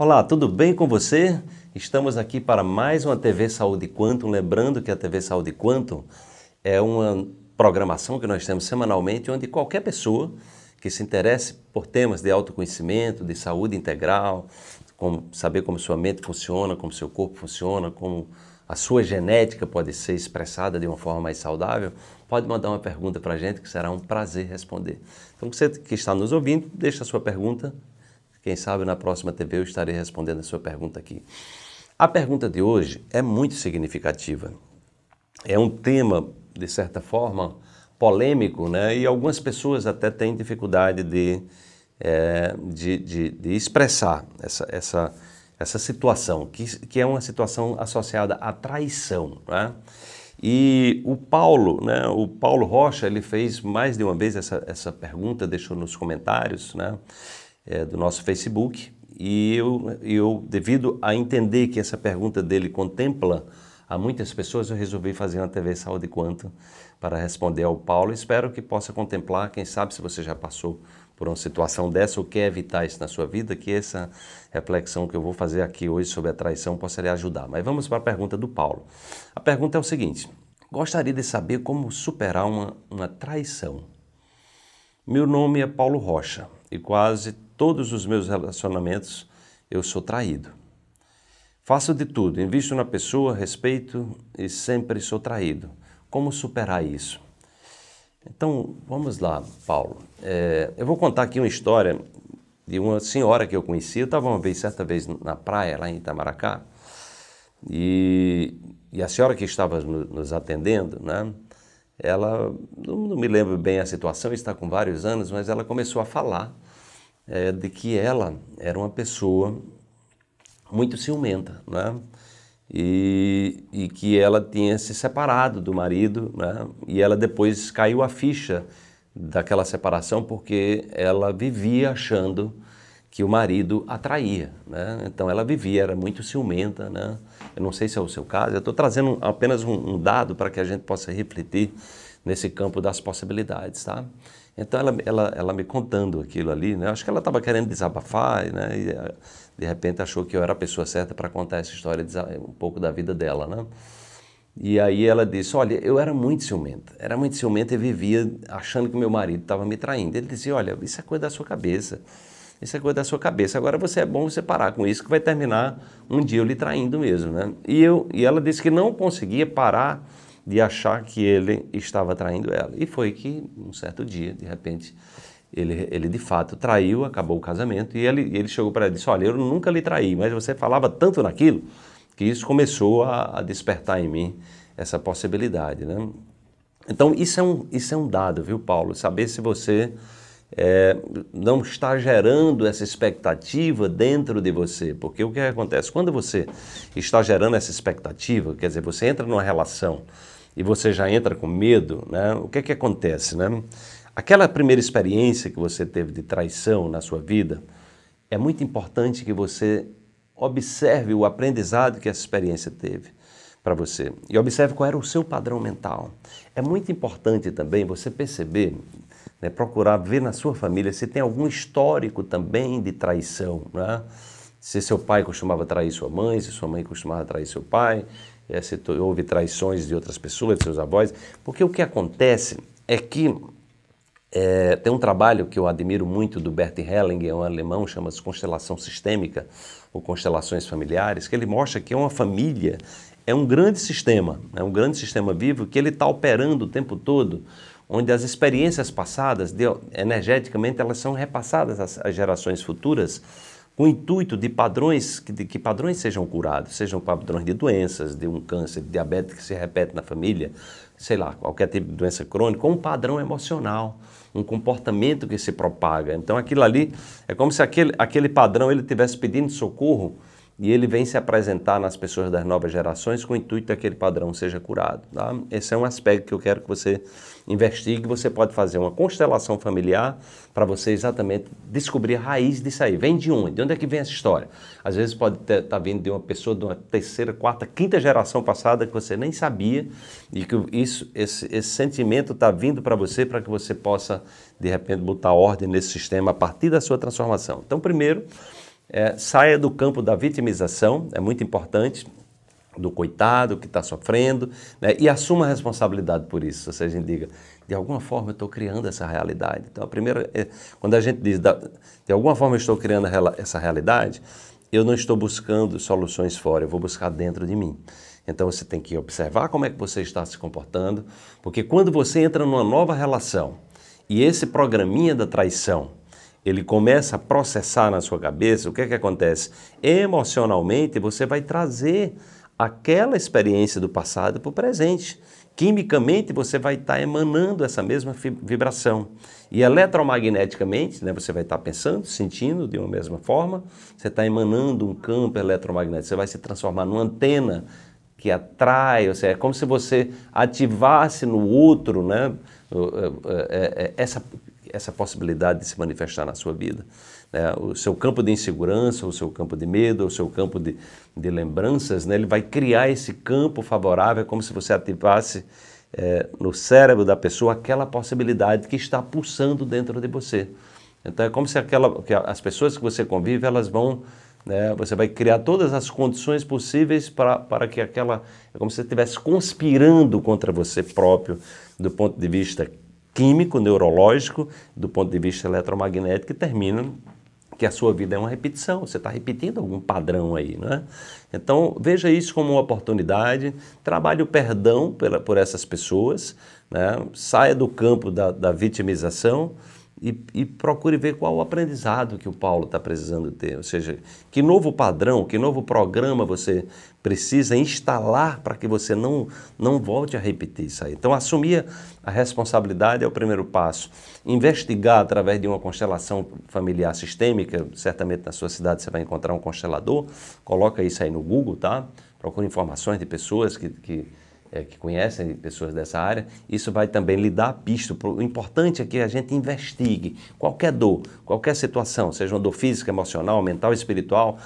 Olá, tudo bem com você? Estamos aqui para mais uma TV Saúde Quantum, lembrando que a TV Saúde Quantum é uma programação que nós temos semanalmente onde qualquer pessoa que se interesse por temas de autoconhecimento, de saúde integral, como saber como sua mente funciona, como seu corpo funciona, como a sua genética pode ser expressada de uma forma mais saudável, pode mandar uma pergunta para a gente que será um prazer responder. Então, você que está nos ouvindo, deixa a sua pergunta quem sabe na próxima TV eu estarei respondendo a sua pergunta aqui. A pergunta de hoje é muito significativa. É um tema, de certa forma, polêmico, né? E algumas pessoas até têm dificuldade de, é, de, de, de, expressar essa, essa, essa situação, que, que é uma situação associada à traição, né? E o Paulo, né, o Paulo Rocha, ele fez mais de uma vez essa, essa pergunta, deixou nos comentários, né? é, do nosso Facebook. E eu, eu, devido a entender que essa pergunta dele contempla a muitas pessoas, eu resolvi fazer uma TV Saúde Quanto para responder ao Paulo. Espero que possa contemplar, quem sabe se você já passou por uma situação dessa ou quer evitar isso na sua vida, que essa reflexão que eu vou fazer aqui hoje sobre a traição possa lhe ajudar. Mas vamos para a pergunta do Paulo. A pergunta é o seguinte: gostaria de saber como superar uma, uma traição. Meu nome é Paulo Rocha e quase todos os meus relacionamentos, eu sou traído. Faço de tudo, invisto na pessoa, respeito e sempre sou traído. Como superar isso? Então, vamos lá, Paulo. É, eu vou contar aqui uma história de uma senhora que eu conheci. Eu estava uma vez, certa vez, na praia, lá em Itamaracá, e, e a senhora que estava nos atendendo, né? Ela, não, não me lembro bem a situação, está com vários anos, mas ela começou a falar é, de que ela era uma pessoa muito ciumenta, né? E, e que ela tinha se separado do marido, né? E ela depois caiu a ficha daquela separação porque ela vivia achando que o marido atraía, né? Então ela vivia, era muito ciumenta, né? Eu não sei se é o seu caso, eu estou trazendo apenas um, um dado para que a gente possa refletir nesse campo das possibilidades, tá? Então ela, ela, ela me contando aquilo ali, né? acho que ela estava querendo desabafar, né? E eh, de repente achou que eu era a pessoa certa para contar essa história, eh, um pouco da vida dela, né? E aí ela disse: Olha, eu era muito ciumenta, era muito ciumenta e vivia achando que meu marido estava me traindo. Ele dizia: Olha, isso é coisa da sua cabeça, isso é coisa da sua cabeça. Agora você é bom você parar com isso, que vai terminar um dia eu lhe traindo mesmo, né? E, eu, e ela disse que não conseguia parar de achar que ele estava traindo ela. E foi que, um certo dia, de repente, ele, ele de fato traiu, acabou o casamento, e ele, ele chegou para ela e disse: Olha, eu nunca lhe traí, mas você falava tanto naquilo que isso começou a, a despertar em mim essa possibilidade. Né? Então, isso é, um, isso é um dado, viu, Paulo? Saber se você é, não está gerando essa expectativa dentro de você. Porque o que acontece? Quando você está gerando essa expectativa, quer dizer, você entra numa relação e você já entra com medo, né? o que é que acontece? Né? Aquela primeira experiência que você teve de traição na sua vida, é muito importante que você observe o aprendizado que essa experiência teve para você e observe qual era o seu padrão mental. É muito importante também você perceber, né, procurar ver na sua família se tem algum histórico também de traição, né? Se seu pai costumava trair sua mãe, se sua mãe costumava trair seu pai, é, se houve traições de outras pessoas, de seus avós, porque o que acontece é que é, tem um trabalho que eu admiro muito do Bert Helling, é um alemão, chama-se Constelação Sistêmica, ou Constelações Familiares, que ele mostra que é uma família, é um grande sistema, é um grande sistema vivo que ele está operando o tempo todo, onde as experiências passadas, de, energeticamente, elas são repassadas às, às gerações futuras com o intuito de padrões que, de, que padrões sejam curados, sejam padrões de doenças, de um câncer, de diabetes que se repete na família, sei lá, qualquer tipo de doença crônica, um padrão emocional, um comportamento que se propaga. Então aquilo ali é como se aquele, aquele padrão ele tivesse pedindo socorro e ele vem se apresentar nas pessoas das novas gerações com o intuito daquele padrão seja curado. Tá? Esse é um aspecto que eu quero que você investigue. Você pode fazer uma constelação familiar para você exatamente descobrir a raiz disso aí. Vem de onde? De onde é que vem essa história? Às vezes pode estar tá vindo de uma pessoa de uma terceira, quarta, quinta geração passada que você nem sabia e que isso, esse, esse sentimento está vindo para você para que você possa, de repente, botar ordem nesse sistema a partir da sua transformação. Então, primeiro é, saia do campo da vitimização, é muito importante, do coitado que está sofrendo, né? e assuma a responsabilidade por isso. Ou seja, diga, de alguma forma eu estou criando essa realidade. Então, a primeira, é, quando a gente diz, de alguma forma eu estou criando essa realidade, eu não estou buscando soluções fora, eu vou buscar dentro de mim. Então você tem que observar como é que você está se comportando, porque quando você entra numa nova relação e esse programinha da traição ele começa a processar na sua cabeça, o que é que acontece? Emocionalmente, você vai trazer aquela experiência do passado para o presente. Quimicamente, você vai estar tá emanando essa mesma vibração. E eletromagneticamente, né, você vai estar tá pensando, sentindo de uma mesma forma, você está emanando um campo eletromagnético, você vai se transformar numa antena que atrai, ou seja, é como se você ativasse no outro né, é, é, essa essa possibilidade de se manifestar na sua vida. Né? O seu campo de insegurança, o seu campo de medo, o seu campo de, de lembranças, né? ele vai criar esse campo favorável, é como se você ativasse é, no cérebro da pessoa aquela possibilidade que está pulsando dentro de você. Então é como se aquela, que as pessoas que você convive, elas vão né? você vai criar todas as condições possíveis para, para que aquela. É como se você estivesse conspirando contra você próprio, do ponto de vista químico, neurológico, do ponto de vista eletromagnético, e termina que a sua vida é uma repetição, você está repetindo algum padrão aí, é? Então, veja isso como uma oportunidade, trabalhe o perdão pela, por essas pessoas, né? saia do campo da, da vitimização, e, e procure ver qual o aprendizado que o Paulo está precisando ter, ou seja, que novo padrão, que novo programa você precisa instalar para que você não, não volte a repetir isso aí. Então, assumir a responsabilidade é o primeiro passo. Investigar através de uma constelação familiar sistêmica, certamente na sua cidade você vai encontrar um constelador, coloca isso aí no Google, tá? Procure informações de pessoas que, que é, que conhecem pessoas dessa área, isso vai também lhe dar pista. O importante é que a gente investigue qualquer dor, qualquer situação, seja uma dor física, emocional, mental, espiritual.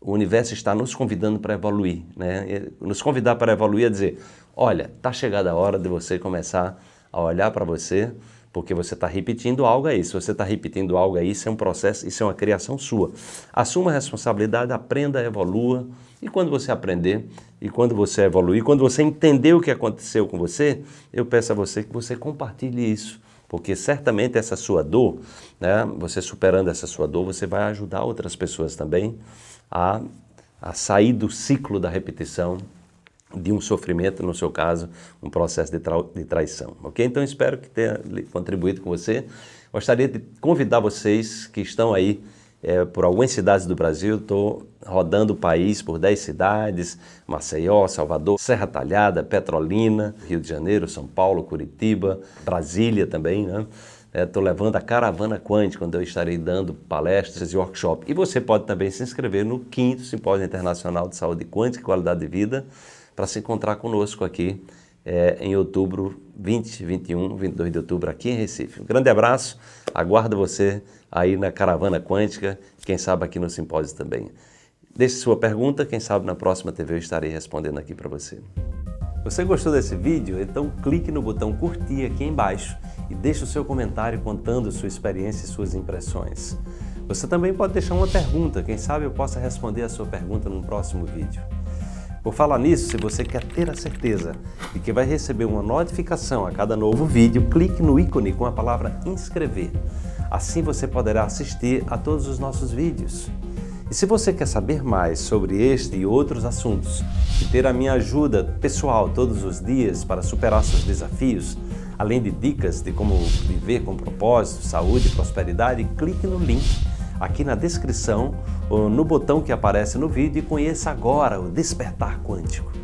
O universo está nos convidando para evoluir, né? Nos convidar para evoluir é dizer, olha, está chegada a hora de você começar a olhar para você porque você está repetindo algo aí. Se você está repetindo algo aí, isso é um processo, isso é uma criação sua. Assuma a responsabilidade, aprenda, evolua. E quando você aprender, e quando você evoluir, quando você entender o que aconteceu com você, eu peço a você que você compartilhe isso. Porque certamente essa sua dor, né, você superando essa sua dor, você vai ajudar outras pessoas também a, a sair do ciclo da repetição de um sofrimento, no seu caso, um processo de, tra de traição. Ok? Então espero que tenha contribuído com você. Gostaria de convidar vocês que estão aí é, por algumas cidades do Brasil, estou rodando o país por 10 cidades: Maceió, Salvador, Serra Talhada, Petrolina, Rio de Janeiro, São Paulo, Curitiba, Brasília também, né? Estou é, levando a caravana quântica, quando eu estarei dando palestras e workshops. E você pode também se inscrever no quinto Simpósio Internacional de Saúde Quântica e Qualidade de Vida, para se encontrar conosco aqui é, em outubro 20, 21, 22 de outubro aqui em Recife. Um grande abraço, aguardo você aí na Caravana Quântica, quem sabe aqui no simpósio também. Deixe sua pergunta, quem sabe na próxima TV eu estarei respondendo aqui para você. Você gostou desse vídeo? Então clique no botão curtir aqui embaixo e deixe o seu comentário contando sua experiência e suas impressões. Você também pode deixar uma pergunta, quem sabe eu possa responder a sua pergunta num próximo vídeo. Por falar nisso, se você quer ter a certeza de que vai receber uma notificação a cada novo vídeo, clique no ícone com a palavra inscrever. Assim você poderá assistir a todos os nossos vídeos. E se você quer saber mais sobre este e outros assuntos e ter a minha ajuda pessoal todos os dias para superar seus desafios, além de dicas de como viver com propósito, saúde e prosperidade, clique no link aqui na descrição, no botão que aparece no vídeo e conheça agora o Despertar Quântico.